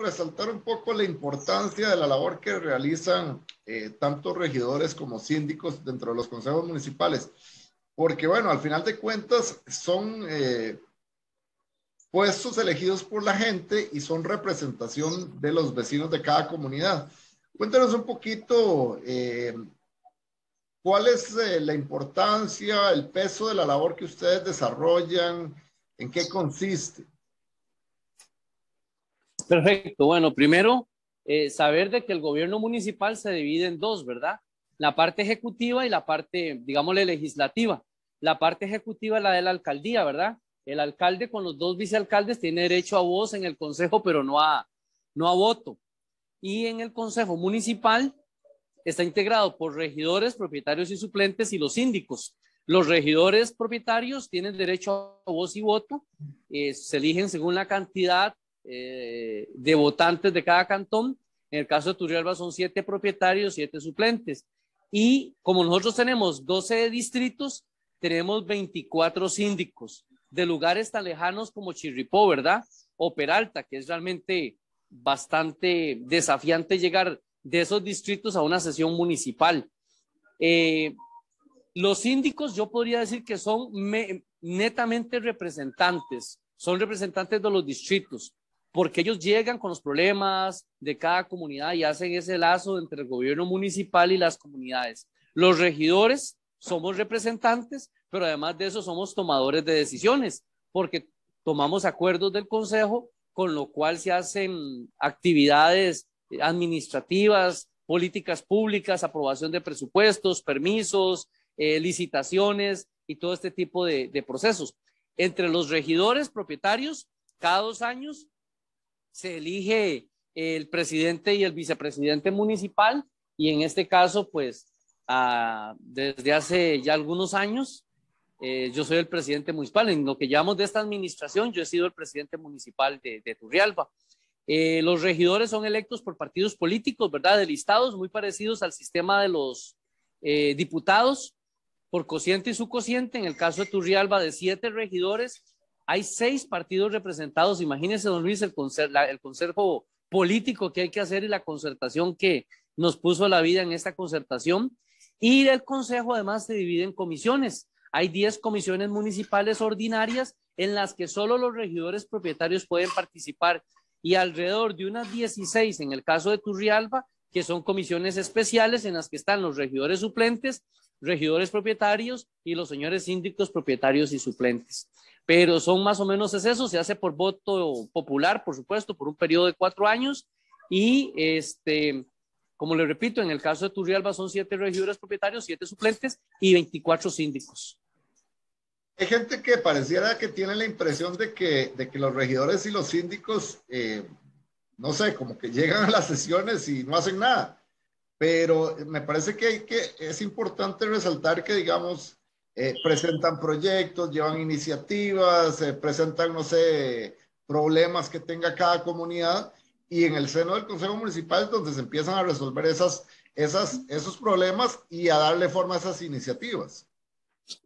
resaltar un poco la importancia de la labor que realizan eh, tanto regidores como síndicos dentro de los consejos municipales, porque bueno, al final de cuentas son eh, puestos elegidos por la gente y son representación de los vecinos de cada comunidad. Cuéntanos un poquito eh, cuál es la importancia, el peso de la labor que ustedes desarrollan, en qué consiste. Perfecto. Bueno, primero, eh, saber de que el gobierno municipal se divide en dos, ¿verdad? La parte ejecutiva y la parte, digámosle, legislativa. La parte ejecutiva es la de la alcaldía, ¿verdad? El alcalde con los dos vicealcaldes tiene derecho a voz en el consejo, pero no a, no a voto. Y en el consejo municipal está integrado por regidores, propietarios y suplentes y los síndicos. Los regidores propietarios tienen derecho a voz y voto, eh, se eligen según la cantidad eh, de votantes de cada cantón. En el caso de Turrialba son siete propietarios, siete suplentes. Y como nosotros tenemos 12 distritos, tenemos 24 síndicos de lugares tan lejanos como Chirripó, ¿verdad? O Peralta, que es realmente bastante desafiante llegar de esos distritos a una sesión municipal. Eh, los síndicos yo podría decir que son netamente representantes, son representantes de los distritos porque ellos llegan con los problemas de cada comunidad y hacen ese lazo entre el gobierno municipal y las comunidades. Los regidores somos representantes, pero además de eso somos tomadores de decisiones, porque tomamos acuerdos del Consejo, con lo cual se hacen actividades administrativas, políticas públicas, aprobación de presupuestos, permisos, eh, licitaciones y todo este tipo de, de procesos. Entre los regidores propietarios, cada dos años se elige el presidente y el vicepresidente municipal y en este caso, pues, desde hace ya algunos años, eh, yo soy el presidente municipal. En lo que llamamos de esta administración, yo he sido el presidente municipal de, de Turrialba. Eh, los regidores son electos por partidos políticos, ¿verdad? De listados muy parecidos al sistema de los eh, diputados, por cociente y cociente, En el caso de Turrialba, de siete regidores, hay seis partidos representados. Imagínense, don Luis, el, consejo político que hay que hacer y la concertación que nos puso la vida en esta concertación. Y el consejo además se divide en comisiones. Hay diez comisiones municipales ordinarias en las que solo los regidores propietarios pueden participar y alrededor de unas 16 en el caso de Turrialba que son comisiones especiales en las que están los regidores suplentes, regidores propietarios y los señores síndicos propietarios y suplentes. Pero son más o menos es eso, se hace por voto popular, por supuesto, por un periodo de cuatro años y este, como le repito, en el caso de Turrialba son siete regidores propietarios, siete suplentes y 24 síndicos. Hay gente que pareciera que tiene la impresión de que, de que los regidores y los síndicos eh, no sé, como que llegan a las sesiones y no hacen nada. Pero me parece que, es importante resaltar que, digamos, eh, presentan proyectos, llevan iniciativas, eh, presentan, no sé, problemas que tenga cada comunidad y en el seno del Consejo Municipal es donde se empiezan a resolver esas, esas, esos problemas y a darle forma a esas iniciativas.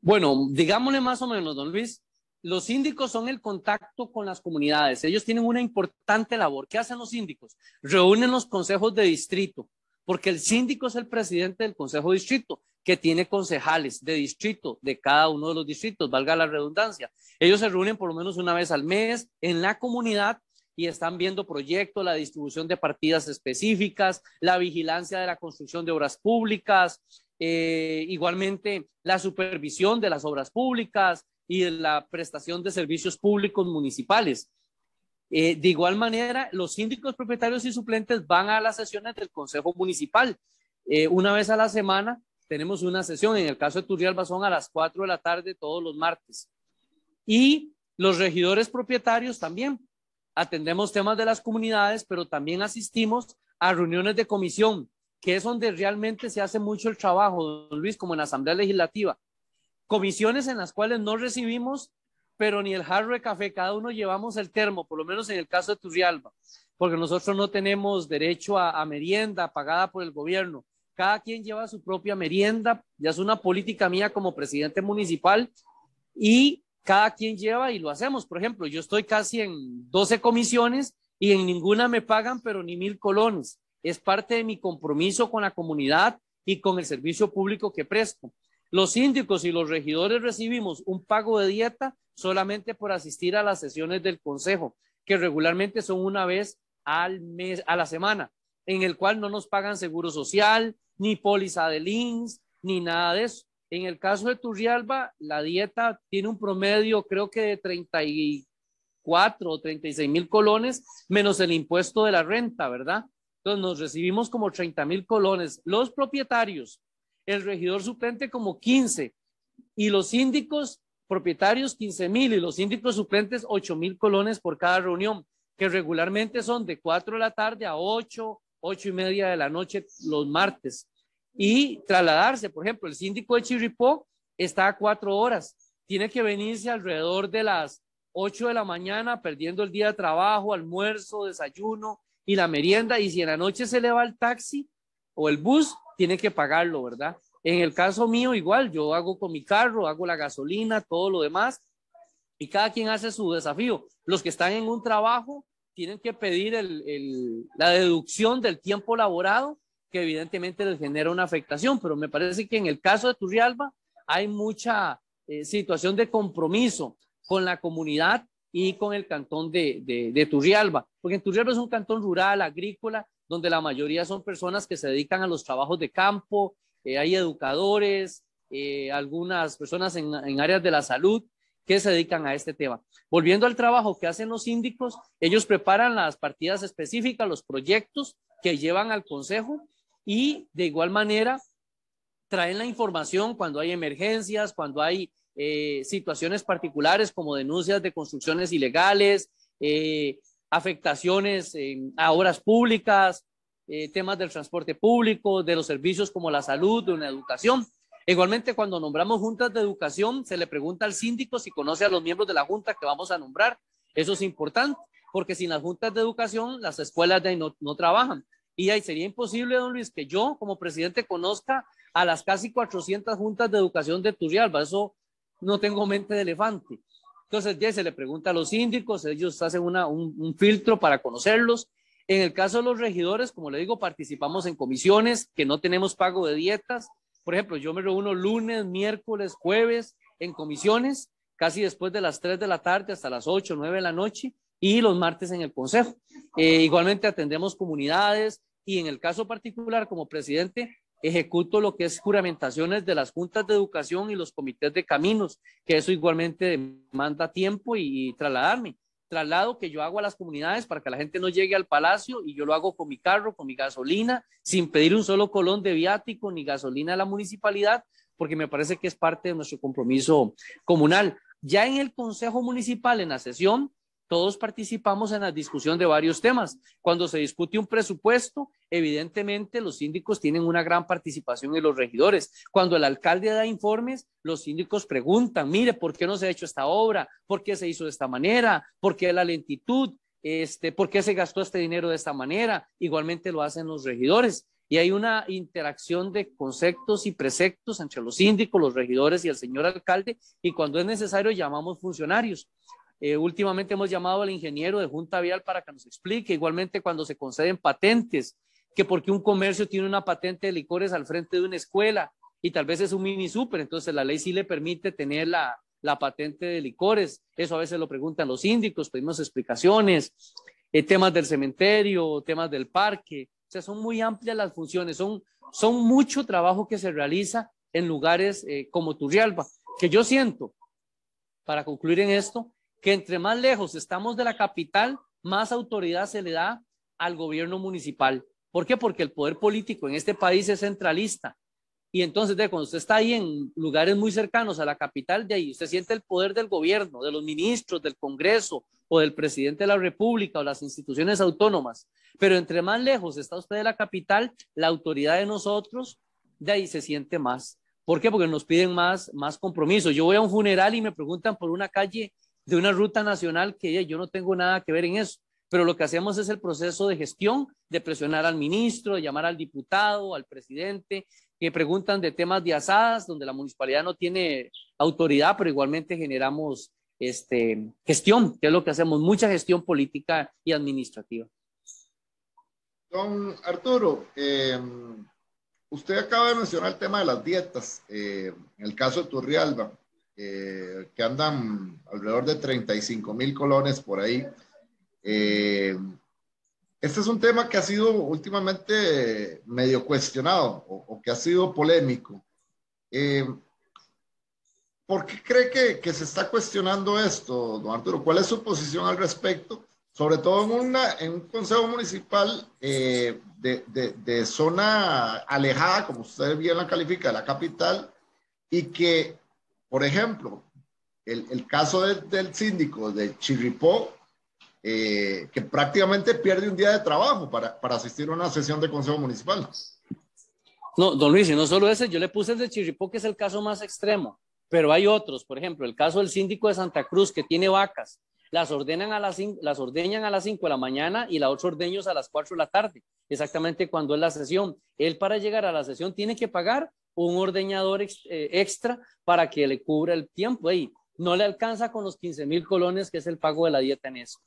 Bueno, digámosle más o menos, don Luis, los síndicos son el contacto con las comunidades. Ellos tienen una importante labor. ¿Qué hacen los síndicos? Reúnen los consejos de distrito, porque el síndico es el presidente del consejo de distrito, que tiene concejales de distrito, de cada uno de los distritos, valga la redundancia. Ellos se reúnen por lo menos una vez al mes en la comunidad y están viendo proyectos, la distribución de partidas específicas, la vigilancia de la construcción de obras públicas, eh, igualmente la supervisión de las obras públicas, y de la prestación de servicios públicos municipales. Eh, de igual manera, los síndicos propietarios y suplentes van a las sesiones del Consejo Municipal. Eh, una vez a la semana tenemos una sesión, en el caso de Turrialba son a las 4 de la tarde todos los martes. Y los regidores propietarios también. Atendemos temas de las comunidades, pero también asistimos a reuniones de comisión, que es donde realmente se hace mucho el trabajo, don Luis, como en la Asamblea Legislativa comisiones en las cuales no recibimos, pero ni el jarro de café, cada uno llevamos el termo, por lo menos en el caso de Turrialba, porque nosotros no tenemos derecho a, merienda pagada por el gobierno. Cada quien lleva su propia merienda, ya es una política mía como presidente municipal, y cada quien lleva y lo hacemos. Por ejemplo, yo estoy casi en 12 comisiones y en ninguna me pagan, pero ni mil colones. Es parte de mi compromiso con la comunidad y con el servicio público que presto. Los síndicos y los regidores recibimos un pago de dieta solamente por asistir a las sesiones del consejo, que regularmente son una vez al mes, a la semana, en el cual no nos pagan seguro social, ni póliza de LINS, ni nada de eso. En el caso de Turrialba, la dieta tiene un promedio, creo que de 34 o 36 mil colones, menos el impuesto de la renta, ¿verdad? Entonces nos recibimos como 30 mil colones. Los propietarios el regidor suplente como 15 y los síndicos propietarios 15 mil y los síndicos suplentes 8 mil colones por cada reunión, que regularmente son de 4 de la tarde a 8, 8 y media de la noche los martes. Y trasladarse, por ejemplo, el síndico de Chirripó está a 4 horas, tiene que venirse alrededor de las 8 de la mañana perdiendo el día de trabajo, almuerzo, desayuno y la merienda. Y si en la noche se le va el taxi o el bus, tiene que pagarlo, ¿verdad? En el caso mío, igual, yo hago con mi carro, hago la gasolina, todo lo demás, y cada quien hace su desafío. Los que están en un trabajo tienen que pedir la deducción del tiempo laborado, que evidentemente les genera una afectación, pero me parece que en el caso de Turrialba hay mucha eh, situación de compromiso con la comunidad y con el cantón de, de Turrialba, porque en Turrialba es un cantón rural, agrícola, donde la mayoría son personas que se dedican a los trabajos de campo, eh, hay educadores, eh, algunas personas en, áreas de la salud que se dedican a este tema. Volviendo al trabajo que hacen los síndicos, ellos preparan las partidas específicas, los proyectos que llevan al consejo y de igual manera traen la información cuando hay emergencias, cuando hay eh, situaciones particulares como denuncias de construcciones ilegales, eh, afectaciones a obras públicas, eh, temas del transporte público, de los servicios como la salud, de una educación. Igualmente, cuando nombramos juntas de educación, se le pregunta al síndico si conoce a los miembros de la junta que vamos a nombrar. Eso es importante, porque sin las juntas de educación, las escuelas de ahí no, trabajan. Y ahí sería imposible, don Luis, que yo como presidente conozca a las casi 400 juntas de educación de Turrialba. Eso no tengo mente de elefante. Entonces, ya se le pregunta a los síndicos, ellos hacen una, un, filtro para conocerlos. En el caso de los regidores, como le digo, participamos en comisiones que no tenemos pago de dietas. Por ejemplo, yo me reúno lunes, miércoles, jueves en comisiones, casi después de las 3 de la tarde hasta las 8, 9 de la noche y los martes en el consejo. Eh, igualmente atendemos comunidades y en el caso particular como presidente ejecuto lo que es juramentaciones de las juntas de educación y los comités de caminos, que eso igualmente demanda tiempo y, trasladarme. Traslado que yo hago a las comunidades para que la gente no llegue al palacio y yo lo hago con mi carro, con mi gasolina, sin pedir un solo colón de viático ni gasolina a la municipalidad, porque me parece que es parte de nuestro compromiso comunal. Ya en el Consejo Municipal, en la sesión, todos participamos en la discusión de varios temas. Cuando se discute un presupuesto, evidentemente los síndicos tienen una gran participación y los regidores. Cuando el alcalde da informes, los síndicos preguntan, mire, ¿por qué no se ha hecho esta obra? ¿Por qué se hizo de esta manera? ¿Por qué la lentitud? Este, ¿Por qué se gastó este dinero de esta manera? Igualmente lo hacen los regidores. Y hay una interacción de conceptos y preceptos entre los síndicos, los regidores y el señor alcalde. Y cuando es necesario, llamamos funcionarios eh, últimamente hemos llamado al ingeniero de Junta Vial para que nos explique, igualmente cuando se conceden patentes, que porque un comercio tiene una patente de licores al frente de una escuela y tal vez es un mini super, entonces la ley sí le permite tener la, patente de licores, eso a veces lo preguntan los síndicos, pedimos explicaciones, eh, temas del cementerio, temas del parque, o sea, son muy amplias las funciones, son, son mucho trabajo que se realiza en lugares eh, como Turrialba, que yo siento, para concluir en esto, que entre más lejos estamos de la capital, más autoridad se le da al gobierno municipal. ¿Por qué? Porque el poder político en este país es centralista. Y entonces, de cuando usted está ahí en lugares muy cercanos a la capital, de ahí usted siente el poder del gobierno, de los ministros, del Congreso o del presidente de la República o las instituciones autónomas. Pero entre más lejos está usted de la capital, la autoridad de nosotros, de ahí se siente más. ¿Por qué? Porque nos piden más, más compromiso. Yo voy a un funeral y me preguntan por una calle de una ruta nacional que yo no tengo nada que ver en eso. Pero lo que hacemos es el proceso de gestión, de presionar al ministro, de llamar al diputado, al presidente, que preguntan de temas de asadas, donde la municipalidad no tiene autoridad, pero igualmente generamos este, gestión, que es lo que hacemos, mucha gestión política y administrativa. Don Arturo, em, usted acaba de mencionar el tema de las dietas, eh, en el caso de Turrialba. Eh, que andan alrededor de 35 mil colones por ahí. Eh, este es un tema que ha sido últimamente medio cuestionado o, que ha sido polémico. Eh, ¿Por qué cree que, se está cuestionando esto, don Arturo? ¿Cuál es su posición al respecto? Sobre todo en, un consejo municipal de, de, zona alejada, como usted bien la califica, de la capital, y que por ejemplo, el, caso del síndico de Chirripó, eh, que prácticamente pierde un día de trabajo para, asistir a una sesión de Consejo Municipal. No, don Luis, y no solo ese, yo le puse el de Chirripó, que es el caso más extremo, pero hay otros, por ejemplo, el caso del síndico de Santa Cruz, que tiene vacas, las, ordenan a las, las ordeñan a las 5 de la mañana y las ocho ordeños a las 4 de la tarde, exactamente cuando es la sesión. Él para llegar a la sesión tiene que pagar un ordeñador eh, extra para que le cubra el tiempo. Y no le alcanza con los 15 mil colones, que es el pago de la dieta en eso.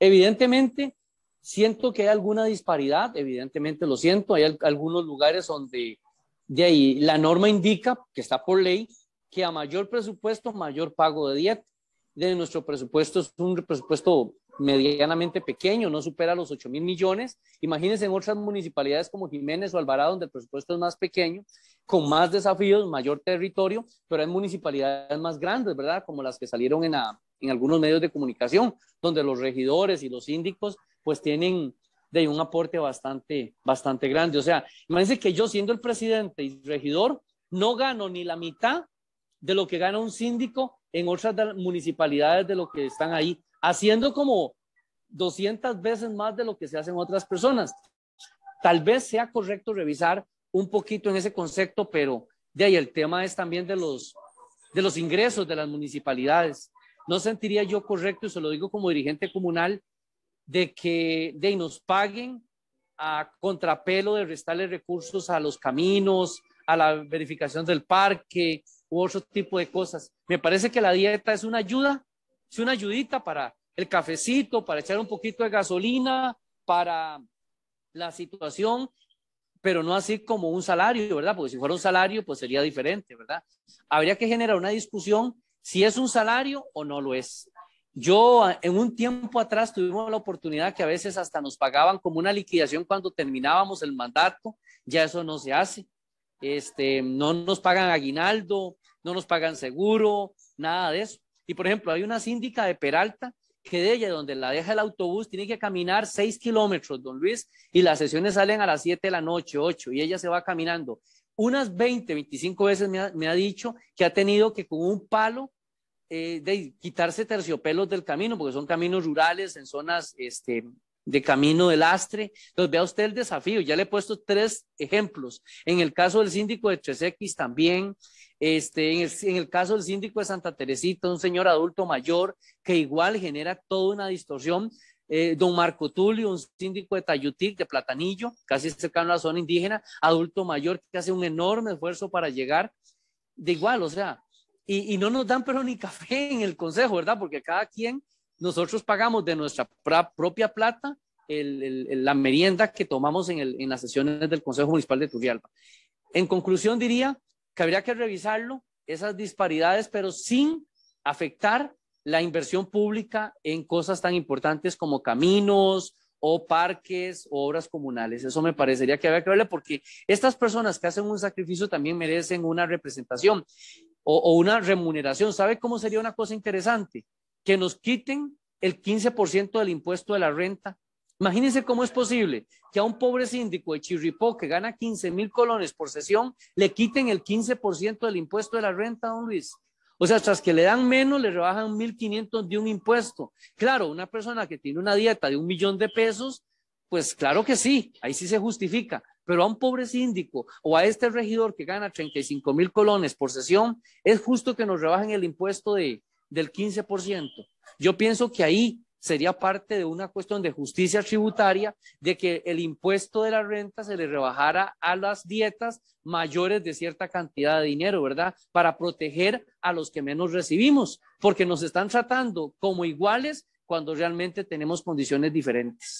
Evidentemente, siento que hay alguna disparidad, evidentemente lo siento, hay algunos lugares donde de ahí la norma indica, que está por ley, que a mayor presupuesto, mayor pago de dieta. De nuestro presupuesto es un presupuesto medianamente pequeño, no supera los 8 mil millones. Imagínense en otras municipalidades como Jiménez o Alvarado, donde el presupuesto es más pequeño, con más desafíos, mayor territorio, pero hay municipalidades más grandes, ¿verdad? Como las que salieron en, en algunos medios de comunicación, donde los regidores y los síndicos pues tienen de un aporte bastante, bastante grande. O sea, imagínense que yo siendo el presidente y regidor, no gano ni la mitad de lo que gana un síndico en otras municipalidades de lo que están ahí haciendo como 200 veces más de lo que se hacen otras personas. Tal vez sea correcto revisar un poquito en ese concepto, pero de ahí el tema es también de los, de los ingresos de las municipalidades. No sentiría yo correcto, y se lo digo como dirigente comunal, de que de nos paguen a contrapelo de restarle recursos a los caminos, a la verificación del parque u otro tipo de cosas. Me parece que la dieta es una ayuda, si una ayudita para el cafecito, para echar un poquito de gasolina, para la situación, pero no así como un salario, ¿verdad? Porque si fuera un salario, pues sería diferente, ¿verdad? Habría que generar una discusión si es un salario o no lo es. Yo en un tiempo atrás tuvimos la oportunidad que a veces hasta nos pagaban como una liquidación cuando terminábamos el mandato, ya eso no se hace. Este, no nos pagan aguinaldo, no nos pagan seguro, nada de eso. Y por ejemplo, hay una síndica de Peralta que de ella, donde la deja el autobús, tiene que caminar seis kilómetros, don Luis, y las sesiones salen a las siete de la noche, ocho, y ella se va caminando. Unas 20, 25 veces me ha, dicho que ha tenido que con un palo eh, quitarse terciopelos del camino, porque son caminos rurales en zonas este, de Camino del Astre. Entonces, vea usted el desafío. Ya le he puesto tres ejemplos. En el caso del síndico de 3X también, este, en el, caso del síndico de Santa Teresita, un señor adulto mayor que igual genera toda una distorsión. Eh, don Marco Tulio, un síndico de Tayutic, de Platanillo, casi cercano a la zona indígena, adulto mayor que hace un enorme esfuerzo para llegar. De igual, o sea, y, y no nos dan pero ni café en el consejo, ¿verdad? Porque cada quien nosotros pagamos de nuestra propia plata la merienda que tomamos en, las sesiones del Consejo Municipal de Turrialba. En conclusión, diría que habría que revisarlo, esas disparidades, pero sin afectar la inversión pública en cosas tan importantes como caminos o parques o obras comunales. Eso me parecería que habría que verle porque estas personas que hacen un sacrificio también merecen una representación o, o una remuneración. ¿Sabe cómo sería una cosa interesante? que nos quiten el 15% del impuesto de la renta. Imagínense cómo es posible que a un pobre síndico de Chirripó que gana 15 mil colones por sesión le quiten el 15% del impuesto de la renta, don Luis. O sea, tras que le dan menos, le rebajan 1.500 de un impuesto. Claro, una persona que tiene una dieta de un millón de pesos, pues claro que sí, ahí sí se justifica. Pero a un pobre síndico o a este regidor que gana 35 mil colones por sesión, es justo que nos rebajen el impuesto de, del 15%. Yo pienso que ahí sería parte de una cuestión de justicia tributaria, de que el impuesto de la renta se le rebajara a las dietas mayores de cierta cantidad de dinero, ¿verdad? Para proteger a los que menos recibimos, porque nos están tratando como iguales cuando realmente tenemos condiciones diferentes.